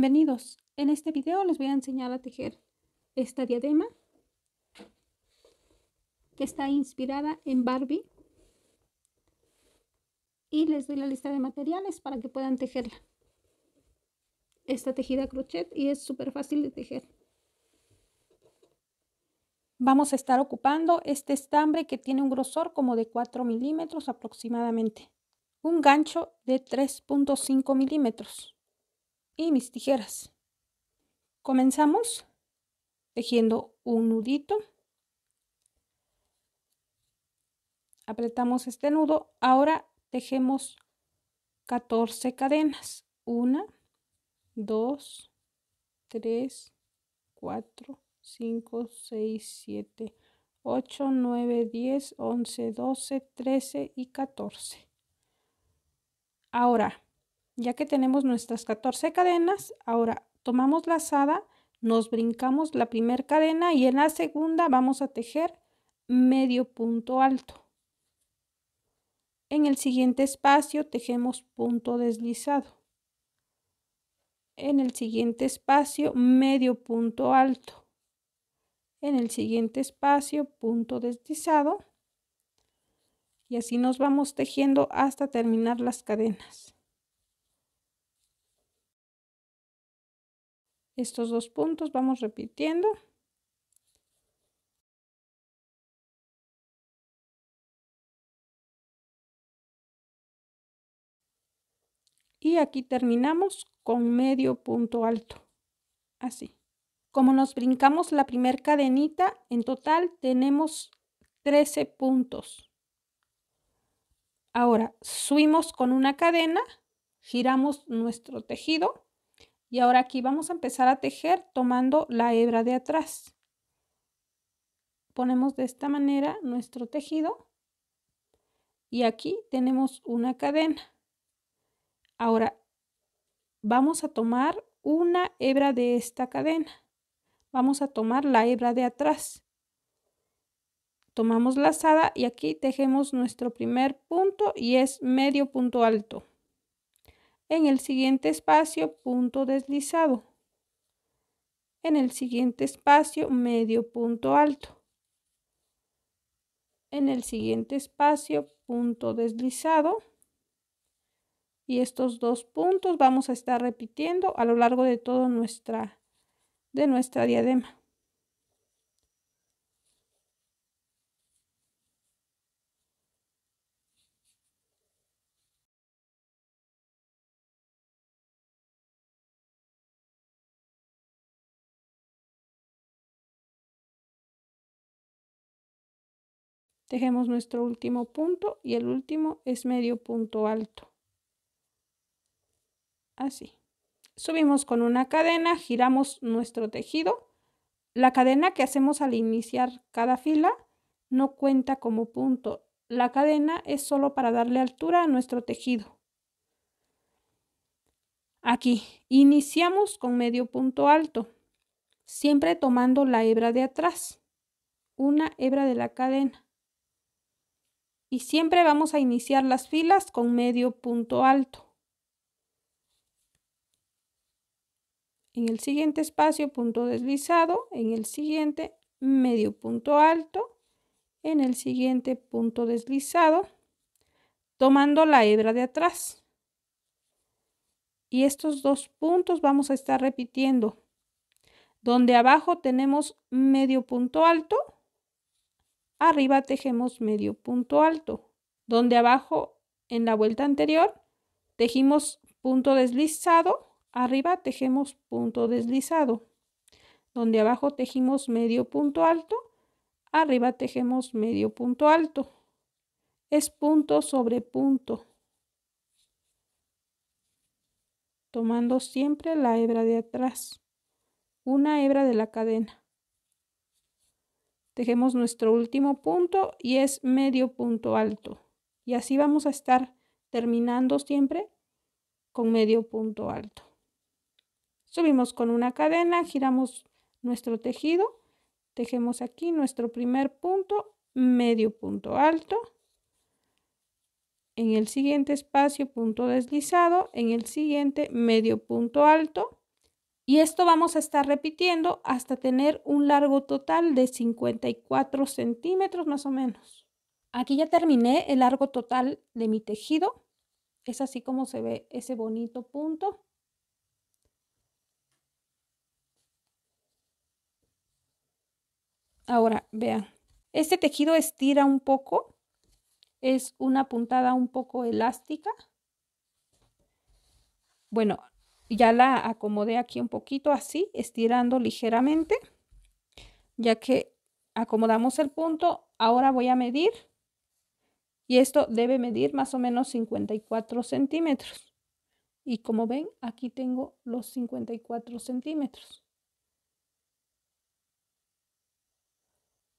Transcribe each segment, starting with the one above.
Bienvenidos, en este video les voy a enseñar a tejer esta diadema que está inspirada en Barbie y les doy la lista de materiales para que puedan tejerla. Esta tejida crochet y es súper fácil de tejer. Vamos a estar ocupando este estambre que tiene un grosor como de 4 milímetros aproximadamente. Un gancho de 3.5 milímetros y mis tijeras. Comenzamos tejiendo un nudito. Apretamos este nudo. Ahora tejemos 14 cadenas. 1, 2, 3, 4, 5, 6, 7, 8, 9, 10, 11, 12, 13 y 14. Ahora ya que tenemos nuestras 14 cadenas, ahora tomamos lazada, nos brincamos la primera cadena y en la segunda vamos a tejer medio punto alto. En el siguiente espacio tejemos punto deslizado. En el siguiente espacio medio punto alto. En el siguiente espacio punto deslizado. Y así nos vamos tejiendo hasta terminar las cadenas. estos dos puntos, vamos repitiendo. Y aquí terminamos con medio punto alto, así. Como nos brincamos la primer cadenita, en total tenemos 13 puntos. Ahora subimos con una cadena, giramos nuestro tejido y ahora aquí vamos a empezar a tejer tomando la hebra de atrás. Ponemos de esta manera nuestro tejido y aquí tenemos una cadena. Ahora vamos a tomar una hebra de esta cadena. Vamos a tomar la hebra de atrás. Tomamos lazada y aquí tejemos nuestro primer punto y es medio punto alto en el siguiente espacio punto deslizado, en el siguiente espacio medio punto alto, en el siguiente espacio punto deslizado y estos dos puntos vamos a estar repitiendo a lo largo de toda nuestra, de nuestra diadema. Tejemos nuestro último punto y el último es medio punto alto. Así. Subimos con una cadena, giramos nuestro tejido. La cadena que hacemos al iniciar cada fila no cuenta como punto. La cadena es solo para darle altura a nuestro tejido. Aquí, iniciamos con medio punto alto, siempre tomando la hebra de atrás, una hebra de la cadena y siempre vamos a iniciar las filas con medio punto alto. En el siguiente espacio, punto deslizado, en el siguiente, medio punto alto, en el siguiente punto deslizado, tomando la hebra de atrás. Y estos dos puntos vamos a estar repitiendo. Donde abajo tenemos medio punto alto, Arriba tejemos medio punto alto, donde abajo en la vuelta anterior tejimos punto deslizado, arriba tejemos punto deslizado, donde abajo tejimos medio punto alto, arriba tejemos medio punto alto. Es punto sobre punto, tomando siempre la hebra de atrás, una hebra de la cadena. Dejemos nuestro último punto y es medio punto alto. Y así vamos a estar terminando siempre con medio punto alto. Subimos con una cadena, giramos nuestro tejido, tejemos aquí nuestro primer punto, medio punto alto. En el siguiente espacio, punto deslizado. En el siguiente, medio punto alto. Y esto vamos a estar repitiendo hasta tener un largo total de 54 centímetros más o menos. Aquí ya terminé el largo total de mi tejido. Es así como se ve ese bonito punto. Ahora, vean, este tejido estira un poco, es una puntada un poco elástica. Bueno, ya la acomodé aquí un poquito así, estirando ligeramente, ya que acomodamos el punto. Ahora voy a medir y esto debe medir más o menos 54 centímetros. Y como ven, aquí tengo los 54 centímetros.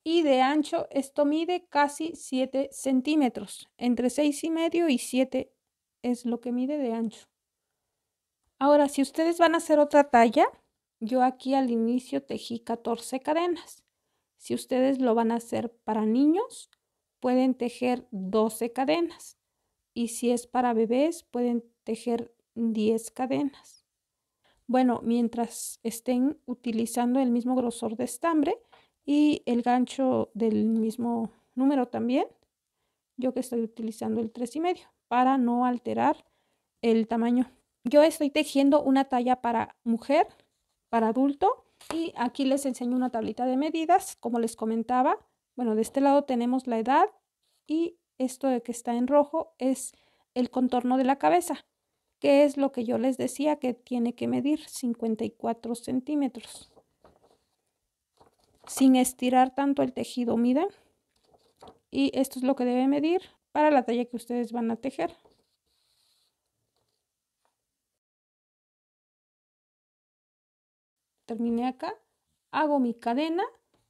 y de ancho esto mide casi 7 centímetros, entre 6 y medio y 7 es lo que mide de ancho. Ahora, si ustedes van a hacer otra talla, yo aquí al inicio tejí 14 cadenas. Si ustedes lo van a hacer para niños, pueden tejer 12 cadenas. Y si es para bebés, pueden tejer 10 cadenas. Bueno, mientras estén utilizando el mismo grosor de estambre y el gancho del mismo número también, yo que estoy utilizando el 3,5 para no alterar el tamaño yo estoy tejiendo una talla para mujer, para adulto y aquí les enseño una tablita de medidas, como les comentaba. Bueno, de este lado tenemos la edad y esto de que está en rojo es el contorno de la cabeza, que es lo que yo les decía que tiene que medir 54 centímetros. Sin estirar tanto el tejido, miden, Y esto es lo que debe medir para la talla que ustedes van a tejer. terminé acá, hago mi cadena,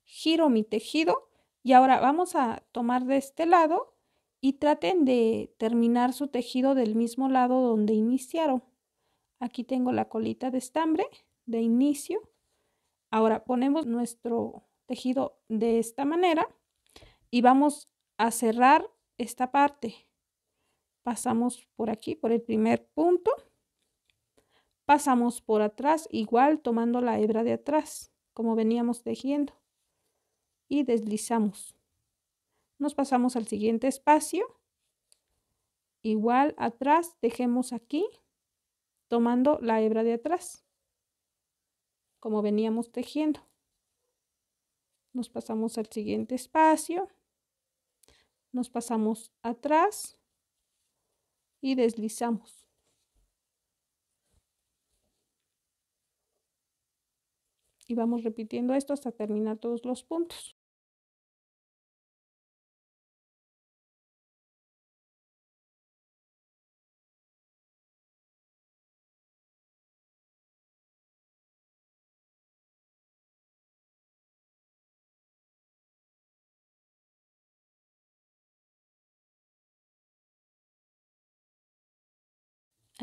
giro mi tejido y ahora vamos a tomar de este lado y traten de terminar su tejido del mismo lado donde iniciaron. Aquí tengo la colita de estambre de inicio. Ahora ponemos nuestro tejido de esta manera y vamos a cerrar esta parte. Pasamos por aquí, por el primer punto pasamos por atrás, igual tomando la hebra de atrás, como veníamos tejiendo, y deslizamos. Nos pasamos al siguiente espacio, igual atrás, tejemos aquí, tomando la hebra de atrás, como veníamos tejiendo. Nos pasamos al siguiente espacio, nos pasamos atrás y deslizamos. y vamos repitiendo esto hasta terminar todos los puntos.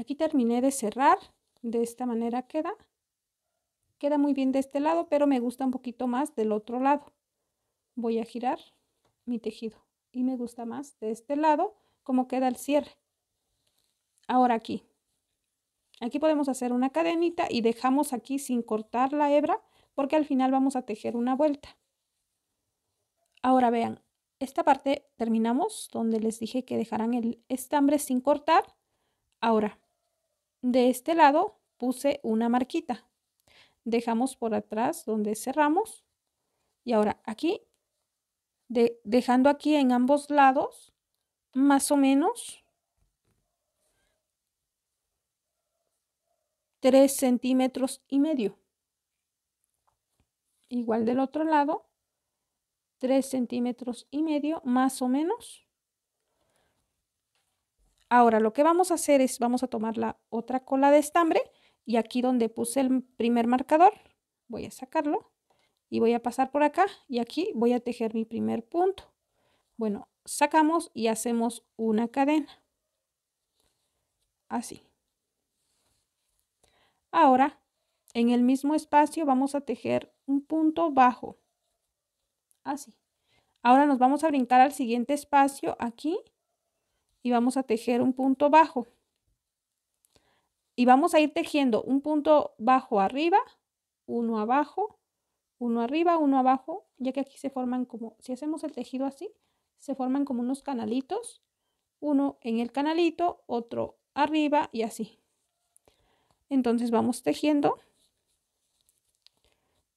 Aquí terminé de cerrar, de esta manera queda. Queda muy bien de este lado, pero me gusta un poquito más del otro lado. Voy a girar mi tejido y me gusta más de este lado como queda el cierre. Ahora aquí. Aquí podemos hacer una cadenita y dejamos aquí sin cortar la hebra porque al final vamos a tejer una vuelta. Ahora vean, esta parte terminamos donde les dije que dejarán el estambre sin cortar. Ahora, de este lado puse una marquita dejamos por atrás donde cerramos y ahora aquí, de, dejando aquí en ambos lados, más o menos 3 centímetros y medio. Igual del otro lado, 3 centímetros y medio, más o menos. Ahora lo que vamos a hacer es, vamos a tomar la otra cola de estambre y aquí donde puse el primer marcador voy a sacarlo y voy a pasar por acá y aquí voy a tejer mi primer punto. Bueno, sacamos y hacemos una cadena. Así. Ahora, en el mismo espacio vamos a tejer un punto bajo. Así. Ahora nos vamos a brincar al siguiente espacio aquí y vamos a tejer un punto bajo. Y vamos a ir tejiendo un punto bajo arriba, uno abajo, uno arriba, uno abajo, ya que aquí se forman como, si hacemos el tejido así, se forman como unos canalitos, uno en el canalito, otro arriba y así. Entonces vamos tejiendo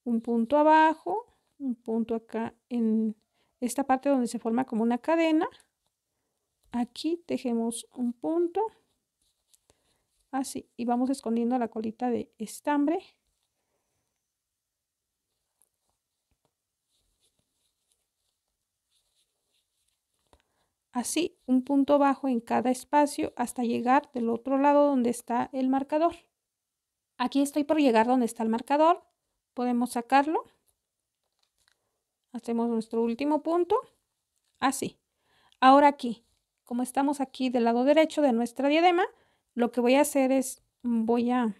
un punto abajo, un punto acá en esta parte donde se forma como una cadena. Aquí tejemos un punto así y vamos escondiendo la colita de estambre así un punto bajo en cada espacio hasta llegar del otro lado donde está el marcador aquí estoy por llegar donde está el marcador podemos sacarlo hacemos nuestro último punto así ahora aquí como estamos aquí del lado derecho de nuestra diadema lo que voy a hacer es, mm, voy a,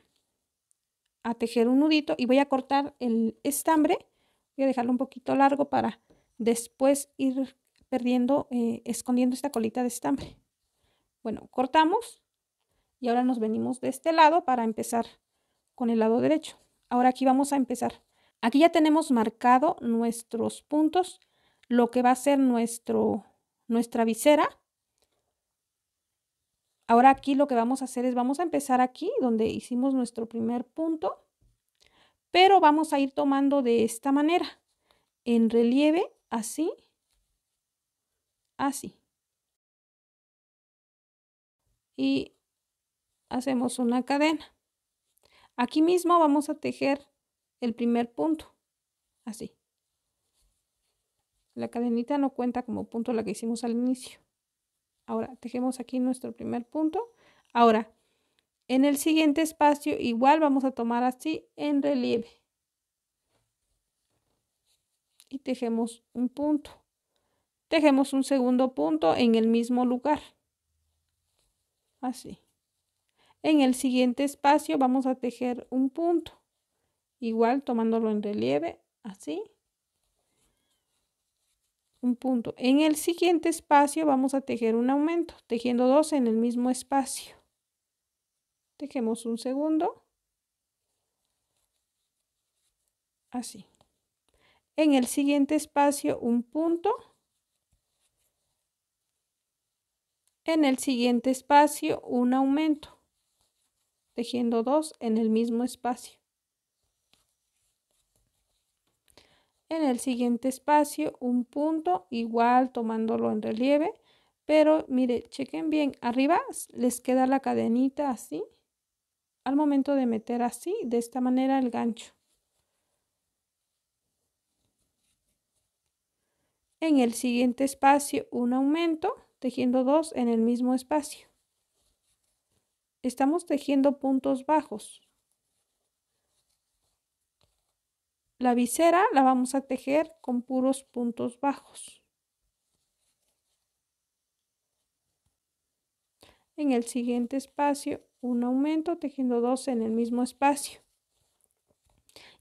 a tejer un nudito y voy a cortar el estambre. Voy a dejarlo un poquito largo para después ir perdiendo, eh, escondiendo esta colita de estambre. Bueno, cortamos y ahora nos venimos de este lado para empezar con el lado derecho. Ahora aquí vamos a empezar. Aquí ya tenemos marcado nuestros puntos, lo que va a ser nuestro, nuestra visera Ahora aquí lo que vamos a hacer es vamos a empezar aquí donde hicimos nuestro primer punto, pero vamos a ir tomando de esta manera, en relieve, así, así. Y hacemos una cadena. Aquí mismo vamos a tejer el primer punto, así. La cadenita no cuenta como punto la que hicimos al inicio. Ahora, tejemos aquí nuestro primer punto. Ahora, en el siguiente espacio igual vamos a tomar así en relieve. Y tejemos un punto. Tejemos un segundo punto en el mismo lugar. Así. En el siguiente espacio vamos a tejer un punto. Igual tomándolo en relieve, así un punto. En el siguiente espacio vamos a tejer un aumento, tejiendo dos en el mismo espacio. Tejemos un segundo. Así. En el siguiente espacio un punto. En el siguiente espacio un aumento, tejiendo dos en el mismo espacio. En el siguiente espacio, un punto igual tomándolo en relieve. Pero mire, chequen bien, arriba les queda la cadenita así. Al momento de meter así, de esta manera el gancho. En el siguiente espacio, un aumento, tejiendo dos en el mismo espacio. Estamos tejiendo puntos bajos. La visera la vamos a tejer con puros puntos bajos. En el siguiente espacio, un aumento tejiendo dos en el mismo espacio.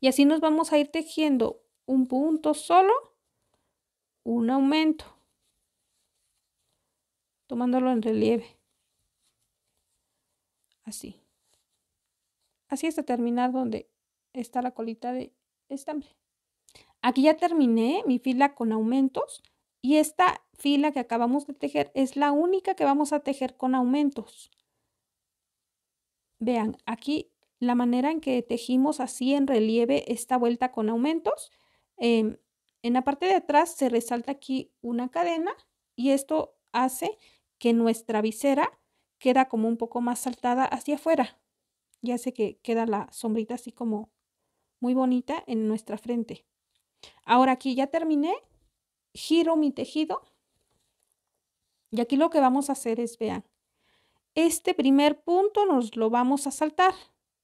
Y así nos vamos a ir tejiendo un punto solo, un aumento, tomándolo en relieve. Así. Así hasta terminar donde está la colita de Aquí ya terminé mi fila con aumentos y esta fila que acabamos de tejer es la única que vamos a tejer con aumentos. Vean, aquí la manera en que tejimos así en relieve esta vuelta con aumentos. Em, en la parte de atrás se resalta aquí una cadena y esto hace que nuestra visera queda como un poco más saltada hacia afuera. Ya sé que queda la sombrita así como muy bonita en nuestra frente. Ahora aquí ya terminé, giro mi tejido y aquí lo que vamos a hacer es, vean, este primer punto nos lo vamos a saltar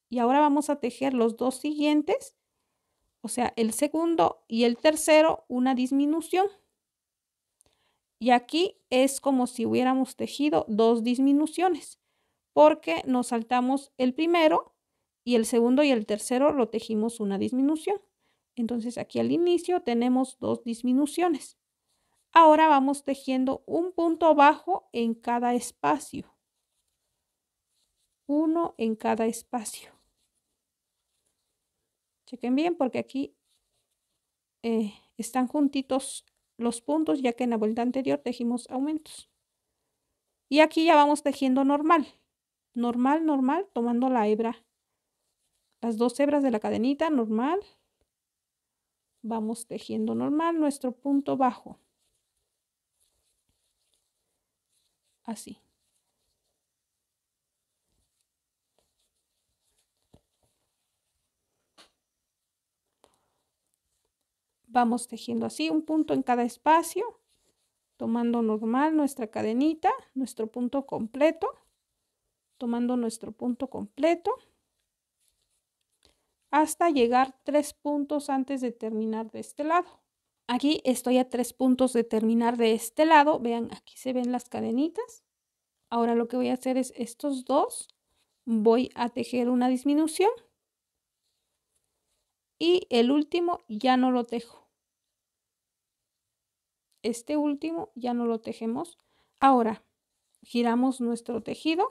y ahora vamos a tejer los dos siguientes, o sea, el segundo y el tercero, una disminución. Y aquí es como si hubiéramos tejido dos disminuciones, porque nos saltamos el primero y el segundo y el tercero lo tejimos una disminución. Entonces aquí al inicio tenemos dos disminuciones. Ahora vamos tejiendo un punto bajo en cada espacio. Uno en cada espacio. Chequen bien porque aquí eh, están juntitos los puntos ya que en la vuelta anterior tejimos aumentos. Y aquí ya vamos tejiendo normal. Normal, normal, tomando la hebra las dos hebras de la cadenita normal. Vamos tejiendo normal nuestro punto bajo. Así. Vamos tejiendo así un punto en cada espacio, tomando normal nuestra cadenita, nuestro punto completo, tomando nuestro punto completo hasta llegar tres puntos antes de terminar de este lado. Aquí estoy a tres puntos de terminar de este lado. Vean, aquí se ven las cadenitas. Ahora lo que voy a hacer es estos dos. Voy a tejer una disminución. Y el último ya no lo tejo. Este último ya no lo tejemos. Ahora giramos nuestro tejido.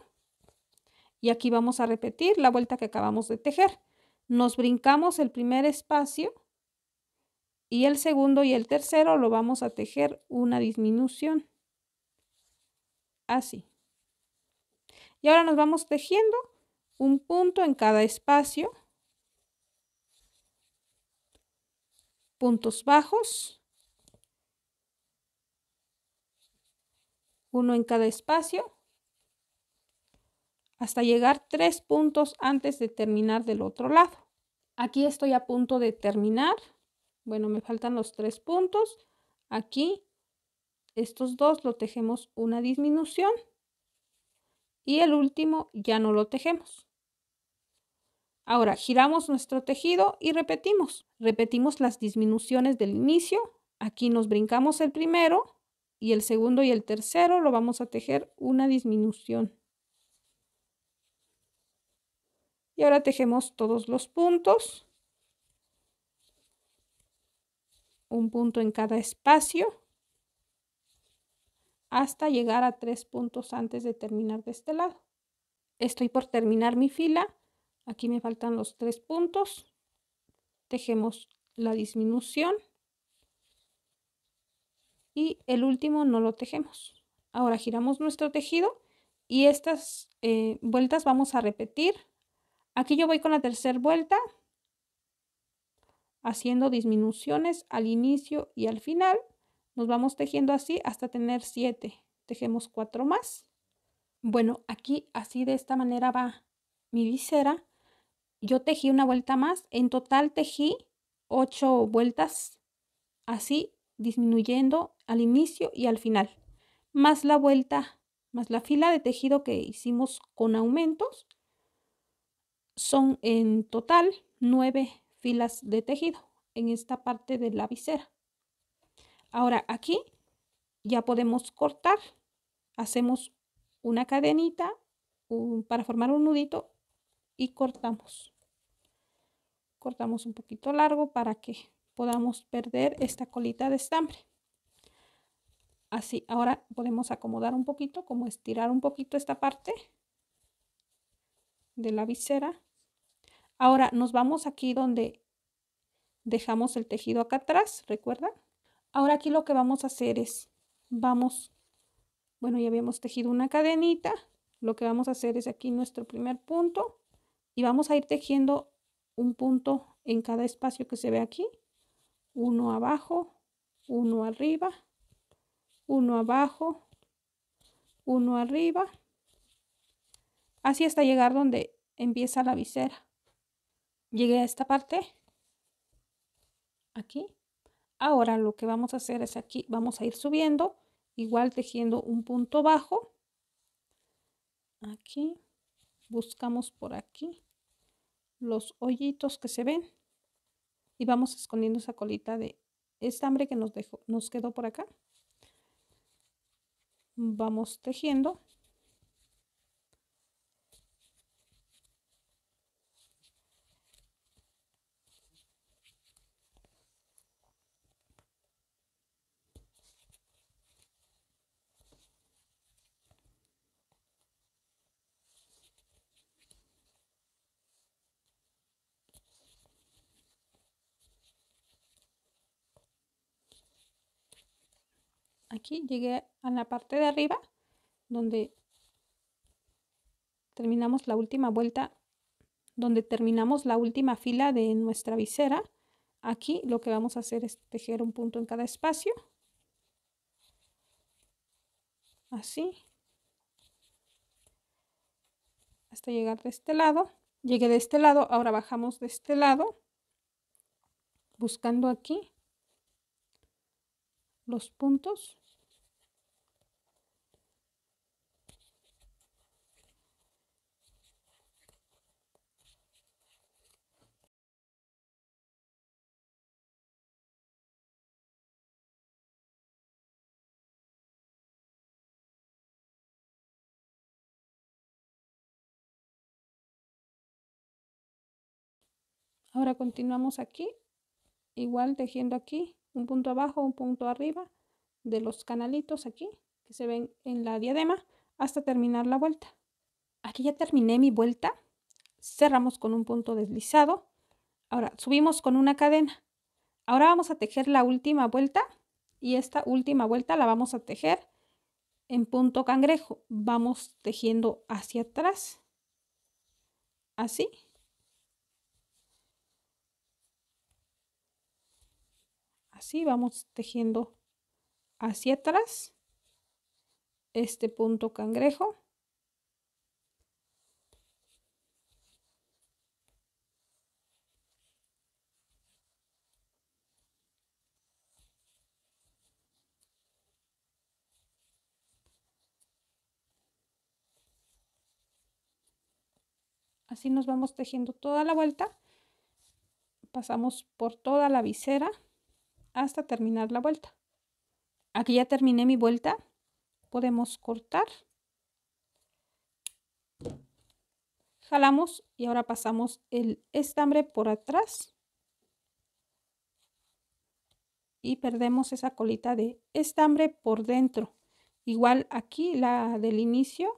Y aquí vamos a repetir la vuelta que acabamos de tejer nos brincamos el primer espacio y el segundo y el tercero lo vamos a tejer una disminución. Así. Y ahora nos vamos tejiendo un punto en cada espacio. Puntos bajos. Uno en cada espacio hasta llegar tres puntos antes de terminar del otro lado. Aquí estoy a punto de terminar. Bueno, me faltan los tres puntos. Aquí estos dos lo tejemos una disminución y el último ya no lo tejemos. Ahora giramos nuestro tejido y repetimos. Repetimos las disminuciones del inicio. Aquí nos brincamos el primero y el segundo y el tercero lo vamos a tejer una disminución. Y ahora tejemos todos los puntos. Un punto en cada espacio hasta llegar a tres puntos antes de terminar de este lado. Estoy por terminar mi fila. Aquí me faltan los tres puntos. Tejemos la disminución. Y el último no lo tejemos. Ahora giramos nuestro tejido y estas eh, vueltas vamos a repetir Aquí yo voy con la tercera vuelta, haciendo disminuciones al inicio y al final. Nos vamos tejiendo así hasta tener siete, Tejemos cuatro más. Bueno, aquí así de esta manera va mi visera. Yo tejí una vuelta más. En total tejí 8 vueltas así disminuyendo al inicio y al final. Más la vuelta, más la fila de tejido que hicimos con aumentos son en total nueve filas de tejido en esta parte de la visera. Ahora aquí ya podemos cortar. Hacemos una cadenita para formar un nudito y cortamos. Cortamos un poquito largo para que podamos perder esta colita de estambre. Así, ahora podemos acomodar un poquito, como estirar un poquito esta parte de la visera Ahora nos vamos aquí donde dejamos el tejido acá atrás, recuerda. Ahora aquí lo que vamos a hacer es, vamos, bueno, ya habíamos tejido una cadenita, lo que vamos a hacer es aquí nuestro primer punto y vamos a ir tejiendo un punto en cada espacio que se ve aquí, uno abajo, uno arriba, uno abajo, uno arriba, así hasta llegar donde empieza la visera. Llegué a esta parte. Aquí. Ahora lo que vamos a hacer es aquí, vamos a ir subiendo, igual tejiendo un punto bajo. Aquí. Buscamos por aquí los hoyitos que se ven. Y vamos escondiendo esa colita de estambre que nos, dejó, nos quedó por acá. Vamos tejiendo. aquí llegué a la parte de arriba donde terminamos la última vuelta, donde terminamos la última fila de nuestra visera. Aquí lo que vamos a hacer es tejer un punto en cada espacio. Así. Hasta llegar de este lado. Llegué de este lado, ahora bajamos de este lado. Buscando aquí los puntos Ahora continuamos aquí, igual tejiendo aquí, un punto abajo, un punto arriba de los canalitos aquí, que se ven en la diadema, hasta terminar la vuelta. Aquí ya terminé mi vuelta, cerramos con un punto deslizado, ahora subimos con una cadena. Ahora vamos a tejer la última vuelta y esta última vuelta la vamos a tejer en punto cangrejo. Vamos tejiendo hacia atrás, así. así vamos tejiendo hacia atrás este punto cangrejo Así nos vamos tejiendo toda la vuelta. Pasamos por toda la visera hasta terminar la vuelta. Aquí ya terminé mi vuelta. Podemos cortar. Jalamos y ahora pasamos el estambre por atrás. Y perdemos esa colita de estambre por dentro. Igual aquí la del inicio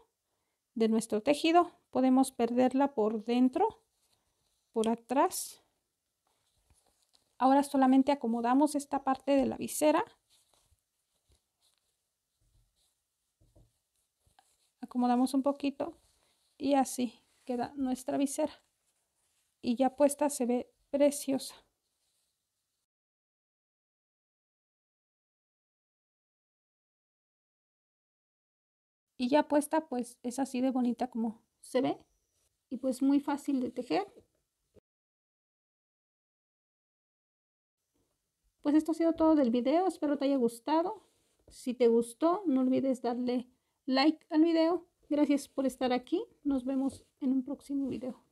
de nuestro tejido podemos perderla por dentro, por atrás. Ahora solamente acomodamos esta parte de la visera. Acomodamos un poquito y así queda nuestra visera. Y ya puesta se ve preciosa. Y ya puesta pues es así de bonita como se ve y pues muy fácil de tejer. Pues esto ha sido todo del video, espero te haya gustado. Si te gustó, no olvides darle like al video. Gracias por estar aquí, nos vemos en un próximo video.